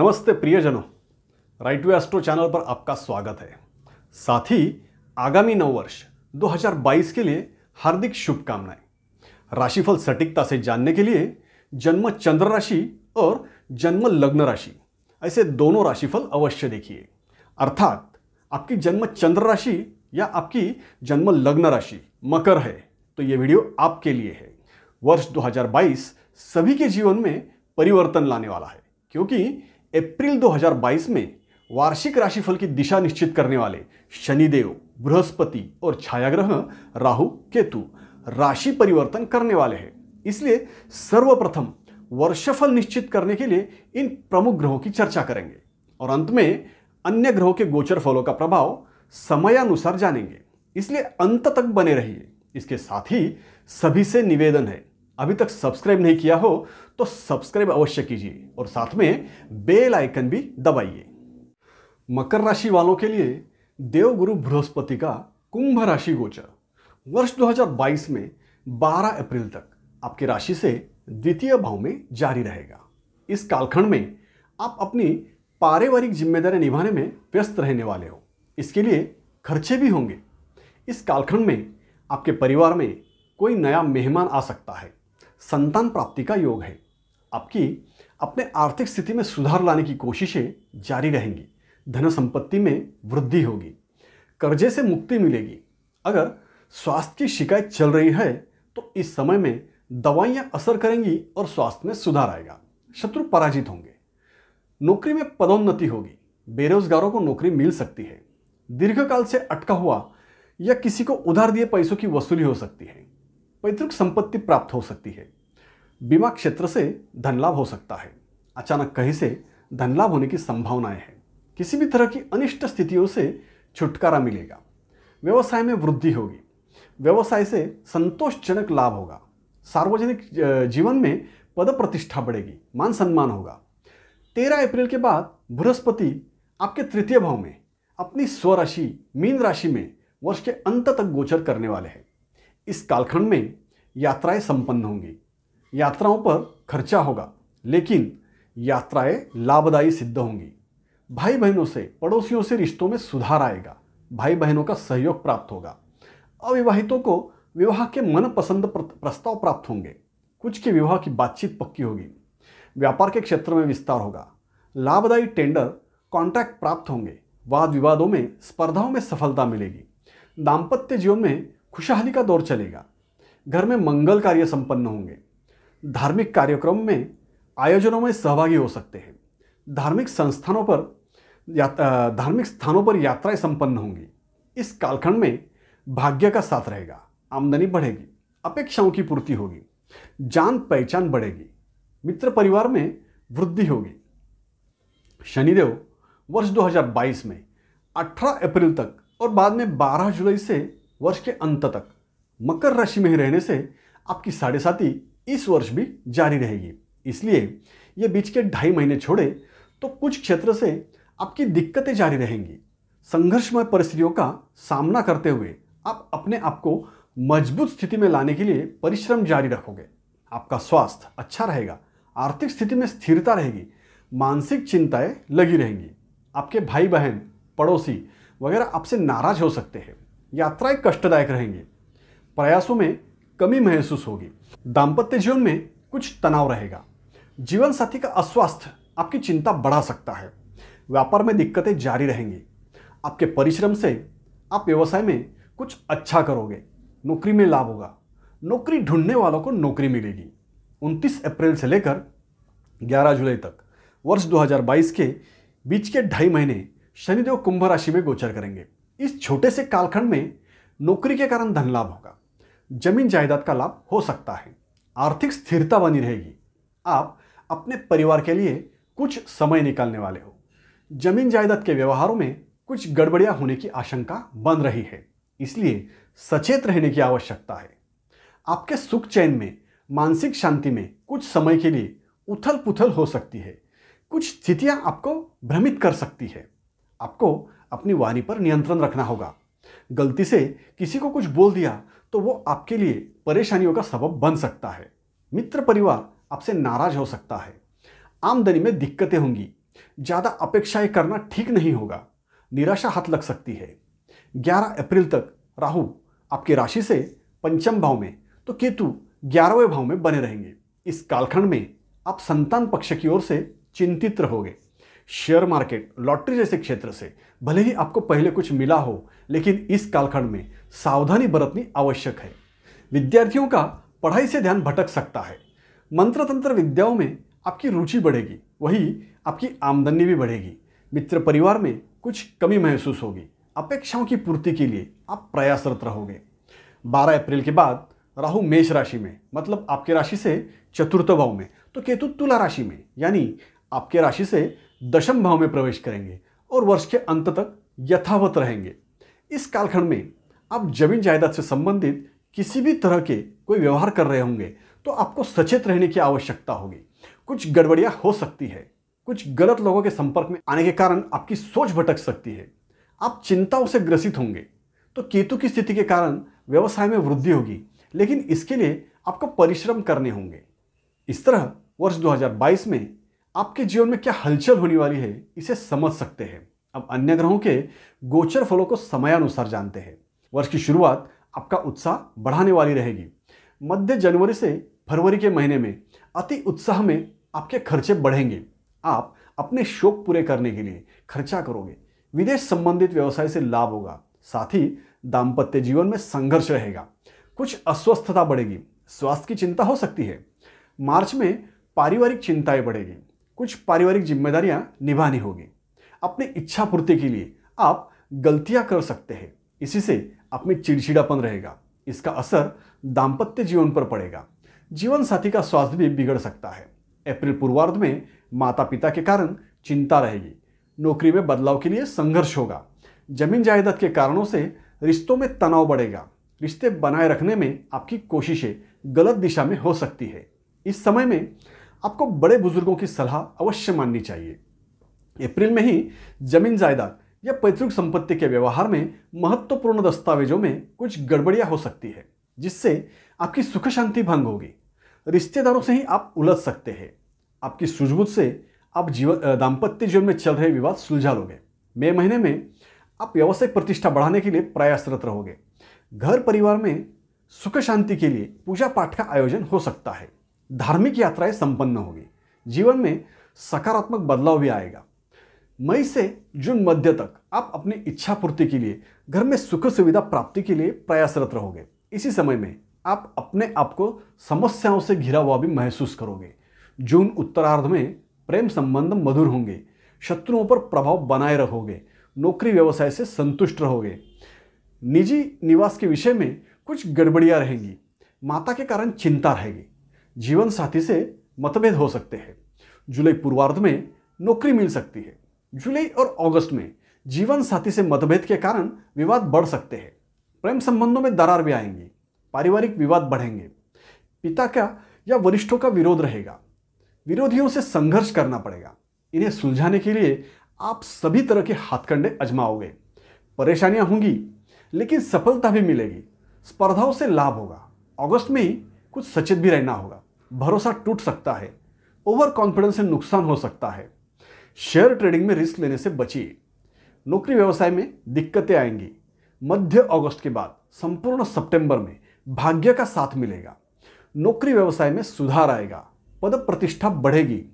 नमस्ते प्रियजनों right to astro channel पर आपका स्वागत है साथ ही आगामी नववर्ष 2022 के लिए हार्दिक शुभकामनाएं राशिफल सटीकता से जानने के लिए जन्म चंद्र राशि और जन्म लग्न राशि ऐसे दोनों राशिफल अवश्य देखिए अर्थात आपकी जन्म चंद्र राशि या आपकी जन्म लग्न राशि मकर है तो ये वीडियो आपके लिए है वर्ष 2022 सभी के जीवन में परिवर्तन लाने वाला है क्योंकि अप्रैल 2022 में वार्षिक राशिफल की दिशा निश्चित करने वाले शनिदेव बृहस्पति और छायाग्रह राहु केतु राशि परिवर्तन करने वाले हैं इसलिए सर्वप्रथम वर्षफल निश्चित करने के लिए इन प्रमुख ग्रहों की चर्चा करेंगे और अंत में अन्य ग्रहों के गोचर फलों का प्रभाव समयानुसार जानेंगे इसलिए अंत तक बने रहिए इसके साथ ही सभी से निवेदन है अभी तक सब्सक्राइब नहीं किया हो तो सब्सक्राइब अवश्य कीजिए और साथ में बेल आइकन भी दबाइए मकर राशि वालों के लिए देवगुरु बृहस्पति का कुंभ राशि गोचर वर्ष 2022 में 12 अप्रैल तक आपकी राशि से द्वितीय भाव में जारी रहेगा इस कालखंड में आप अपनी पारिवारिक जिम्मेदारी निभाने में व्यस्त रहने वाले हो इसके लिए खर्चे भी होंगे इस कालखंड में आपके परिवार में कोई नया मेहमान आ सकता है संतान प्राप्ति का योग है आपकी अपने आर्थिक स्थिति में सुधार लाने की कोशिशें जारी रहेंगी धन संपत्ति में वृद्धि होगी कर्जे से मुक्ति मिलेगी अगर स्वास्थ्य की शिकायत चल रही है तो इस समय में दवाइयां असर करेंगी और स्वास्थ्य में सुधार आएगा शत्रु पराजित होंगे नौकरी में पदोन्नति होगी बेरोजगारों को नौकरी मिल सकती है दीर्घकाल से अटका हुआ या किसी को उधार दिए पैसों की वसूली हो सकती है पैतृक संपत्ति प्राप्त हो सकती है बीमा क्षेत्र से धन लाभ हो सकता है अचानक कहीं से धनलाभ होने की संभावनाएं हैं किसी भी तरह की अनिष्ट स्थितियों से छुटकारा मिलेगा व्यवसाय में वृद्धि होगी व्यवसाय से संतोषजनक लाभ होगा सार्वजनिक जीवन में पद प्रतिष्ठा बढ़ेगी मान सम्मान होगा तेरह अप्रैल के बाद बृहस्पति आपके तृतीय भाव में अपनी स्वराशि मीन राशि में वर्ष के अंत तक गोचर करने वाले हैं इस कालखंड में यात्राएं संपन्न होंगी यात्राओं पर खर्चा होगा लेकिन यात्राएं लाभदायी सिद्ध होंगी भाई बहनों से पड़ोसियों से रिश्तों में सुधार आएगा भाई बहनों का सहयोग प्राप्त होगा अविवाहितों को विवाह के मनपसंद प्रस्ताव प्राप्त होंगे कुछ के विवाह की बातचीत पक्की होगी व्यापार के क्षेत्र में विस्तार होगा लाभदायी टेंडर कॉन्ट्रैक्ट प्राप्त होंगे वाद विवादों में स्पर्धाओं में सफलता मिलेगी दाम्पत्य जीवन में खुशहाली का दौर चलेगा घर में मंगल कार्य संपन्न होंगे धार्मिक कार्यक्रम में आयोजनों में सहभागी हो सकते हैं धार्मिक संस्थानों पर धार्मिक स्थानों पर यात्राएं संपन्न होंगी इस कालखंड में भाग्य का साथ रहेगा आमदनी बढ़ेगी अपेक्षाओं की पूर्ति होगी जान पहचान बढ़ेगी मित्र परिवार में वृद्धि होगी शनिदेव वर्ष 2022 में 18 अप्रैल तक और बाद में 12 जुलाई से वर्ष के अंत तक मकर राशि में रहने से आपकी साढ़े साथी इस वर्ष भी जारी रहेगी इसलिए ये बीच के ढाई महीने छोड़े तो कुछ क्षेत्र से आपकी दिक्कतें जारी रहेंगी संघर्षमय परिस्थितियों का सामना करते हुए आप अपने आप को मजबूत स्थिति में लाने के लिए परिश्रम जारी रखोगे आपका स्वास्थ्य अच्छा रहेगा आर्थिक स्थिति में स्थिरता रहेगी मानसिक चिंताएं लगी रहेंगी आपके भाई बहन पड़ोसी वगैरह आपसे नाराज हो सकते हैं यात्राएं कष्टदायक रहेंगी प्रयासों में कमी महसूस होगी दाम्पत्य जीवन में कुछ तनाव रहेगा जीवन साथी का अस्वास्थ्य आपकी चिंता बढ़ा सकता है व्यापार में दिक्कतें जारी रहेंगी आपके परिश्रम से आप व्यवसाय में कुछ अच्छा करोगे नौकरी में लाभ होगा नौकरी ढूंढने वालों को नौकरी मिलेगी 29 अप्रैल से लेकर 11 जुलाई तक वर्ष 2022 के बीच के ढाई महीने शनिदेव कुंभ राशि में गोचर करेंगे इस छोटे से कालखंड में नौकरी के कारण धन लाभ होगा जमीन जायदाद का लाभ हो सकता है आर्थिक स्थिरता बनी रहेगी आप अपने परिवार के लिए कुछ समय निकालने वाले हो जमीन जायदाद के व्यवहारों में कुछ गड़बड़ियां होने की आशंका बन रही है इसलिए सचेत रहने की आवश्यकता है आपके सुख चैन में मानसिक शांति में कुछ समय के लिए उथल पुथल हो सकती है कुछ स्थितियां आपको भ्रमित कर सकती है आपको अपनी वाणी पर नियंत्रण रखना होगा गलती से किसी को कुछ बोल दिया तो वो आपके लिए परेशानियों का सबब बन सकता है मित्र परिवार आपसे नाराज हो सकता है आमदनी में दिक्कतें होंगी ज़्यादा अपेक्षाएं करना ठीक नहीं होगा निराशा हाथ लग सकती है 11 अप्रैल तक राहु आपकी राशि से पंचम भाव में तो केतु ग्यारहवें भाव में बने रहेंगे इस कालखंड में आप संतान पक्ष की ओर से चिंतित रहोगे शेयर मार्केट लॉटरी जैसे क्षेत्र से भले ही आपको पहले कुछ मिला हो लेकिन इस कालखंड में सावधानी बरतनी आवश्यक है विद्यार्थियों का पढ़ाई से ध्यान भटक सकता है मंत्र तंत्र विद्याओं में आपकी रुचि बढ़ेगी वही आपकी आमदनी भी बढ़ेगी मित्र परिवार में कुछ कमी महसूस होगी अपेक्षाओं की पूर्ति के लिए आप प्रयासरत रहोगे 12 अप्रैल के बाद राहु मेष राशि में मतलब आपके राशि से चतुर्थ भाव में तो केतु तुला राशि में यानी आपके राशि से दशम भाव में प्रवेश करेंगे और वर्ष के अंत तक यथावत रहेंगे इस कालखंड में आप जमीन जायदाद से संबंधित किसी भी तरह के कोई व्यवहार कर रहे होंगे तो आपको सचेत रहने की आवश्यकता होगी कुछ गड़बड़ियाँ हो सकती है कुछ गलत लोगों के संपर्क में आने के कारण आपकी सोच भटक सकती है आप चिंताओं से ग्रसित होंगे तो केतु की स्थिति के कारण व्यवसाय में वृद्धि होगी लेकिन इसके लिए आपको परिश्रम करने होंगे इस तरह वर्ष 2022 में आपके जीवन में क्या हलचल होने वाली है इसे समझ सकते हैं अब अन्य ग्रहों के गोचर फलों को समयानुसार जानते हैं वर्ष की शुरुआत आपका उत्साह बढ़ाने वाली रहेगी मध्य जनवरी से फरवरी के महीने में अति उत्साह में आपके खर्चे बढ़ेंगे आप अपने शोक पूरे करने के लिए खर्चा करोगे विदेश संबंधित व्यवसाय से लाभ होगा साथ ही दाम्पत्य जीवन में संघर्ष रहेगा कुछ अस्वस्थता बढ़ेगी स्वास्थ्य की चिंता हो सकती है मार्च में पारिवारिक चिंताएं बढ़ेगी कुछ पारिवारिक जिम्मेदारियां निभानी होगी अपनी इच्छा पूर्ति के लिए आप गलतियां कर सकते हैं इसी से आप में चिड़चिड़ापन रहेगा इसका असर दाम्पत्य जीवन पर पड़ेगा जीवन साथी का स्वास्थ्य भी बिगड़ सकता है अप्रैल पूर्वार्ध में माता पिता के कारण चिंता रहेगी नौकरी में बदलाव के लिए संघर्ष होगा जमीन जायदाद के कारणों से रिश्तों में तनाव बढ़ेगा रिश्ते बनाए रखने में आपकी कोशिशें गलत दिशा में हो सकती है इस समय में आपको बड़े बुजुर्गों की सलाह अवश्य माननी चाहिए अप्रैल में ही जमीन जायदाद या पैतृक संपत्ति के व्यवहार में महत्वपूर्ण दस्तावेजों में कुछ गड़बड़ियाँ हो सकती है जिससे आपकी सुख शांति भंग होगी रिश्तेदारों से ही आप उलझ सकते हैं आपकी सूझबूझ से आप जीवन दाम्पत्य जीवन में चल रहे विवाद सुलझा लोगे मई महीने में आप व्यावसायिक प्रतिष्ठा बढ़ाने के लिए प्रयासरत रहोगे घर परिवार में सुख शांति के लिए पूजा पाठ का आयोजन हो सकता है धार्मिक यात्राएं संपन्न होगी जीवन में सकारात्मक बदलाव भी आएगा मई से जून मध्य तक आप अपनी इच्छा पूर्ति के लिए घर में सुख सुविधा प्राप्ति के लिए प्रयासरत रहोगे इसी समय में आप अपने आप को समस्याओं से घिरा हुआ भी महसूस करोगे जून उत्तरार्ध में प्रेम संबंध मधुर होंगे शत्रुओं पर प्रभाव बनाए रहोगे नौकरी व्यवसाय से संतुष्ट रहोगे निजी निवास के विषय में कुछ गड़बड़ियाँ रहेंगी माता के कारण चिंता रहेगी जीवन साथी से मतभेद हो सकते हैं जुलाई पूर्वार्ध में नौकरी मिल सकती है जुलाई और अगस्त में जीवन साथी से मतभेद के कारण विवाद बढ़ सकते हैं प्रेम संबंधों में दरार भी आएंगी पारिवारिक विवाद बढ़ेंगे पिता का या वरिष्ठों का विरोध रहेगा विरोधियों से संघर्ष करना पड़ेगा इन्हें सुलझाने के लिए आप सभी तरह के हाथकंडे अजमाओगे परेशानियां होंगी लेकिन सफलता भी मिलेगी स्पर्धाओं से लाभ होगा अगस्त में ही कुछ सचेत भी रहना होगा भरोसा टूट सकता है ओवर कॉन्फिडेंस से नुकसान हो सकता है शेयर ट्रेडिंग में रिस्क लेने से बचिए नौकरी व्यवसाय में दिक्कतें आएंगी मध्य अगस्त के बाद संपूर्ण सितंबर में भाग्य का साथ मिलेगा नौकरी व्यवसाय में सुधार आएगा पद प्रतिष्ठा बढ़ेगी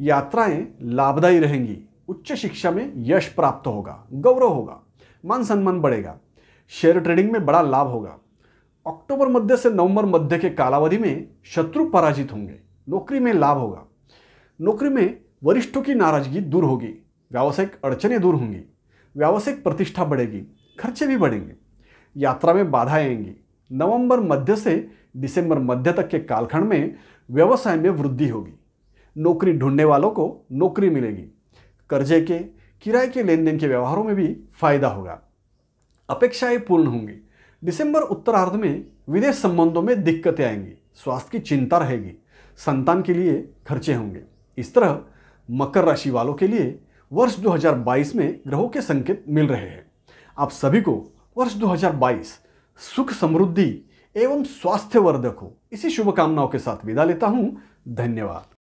यात्राएं लाभदायी रहेंगी उच्च शिक्षा में यश प्राप्त होगा गौरव होगा मान सम्मान बढ़ेगा शेयर ट्रेडिंग में बड़ा लाभ होगा अक्टूबर मध्य से नवंबर मध्य के कालावधि में शत्रु पराजित होंगे नौकरी में लाभ होगा नौकरी में वरिष्ठों की नाराजगी दूर होगी व्यावसायिक अड़चने दूर होंगी व्यावसायिक प्रतिष्ठा बढ़ेगी खर्चे भी बढ़ेंगे यात्रा में बाधाएं आएंगी नवंबर मध्य से दिसंबर मध्य तक के कालखंड में व्यवसाय में वृद्धि होगी नौकरी ढूंढने वालों को नौकरी मिलेगी कर्जे के किराए के लेन देन के व्यवहारों में भी फायदा होगा अपेक्षाएं पूर्ण होंगी दिसंबर उत्तरार्ध में विदेश संबंधों में दिक्कतें आएंगी स्वास्थ्य की चिंता रहेगी संतान के लिए खर्चे होंगे इस तरह मकर राशि वालों के लिए वर्ष 2022 में ग्रहों के संकेत मिल रहे हैं आप सभी को वर्ष 2022 सुख समृद्धि एवं स्वास्थ्यवर्धक हो इसी शुभकामनाओं के साथ विदा लेता हूँ धन्यवाद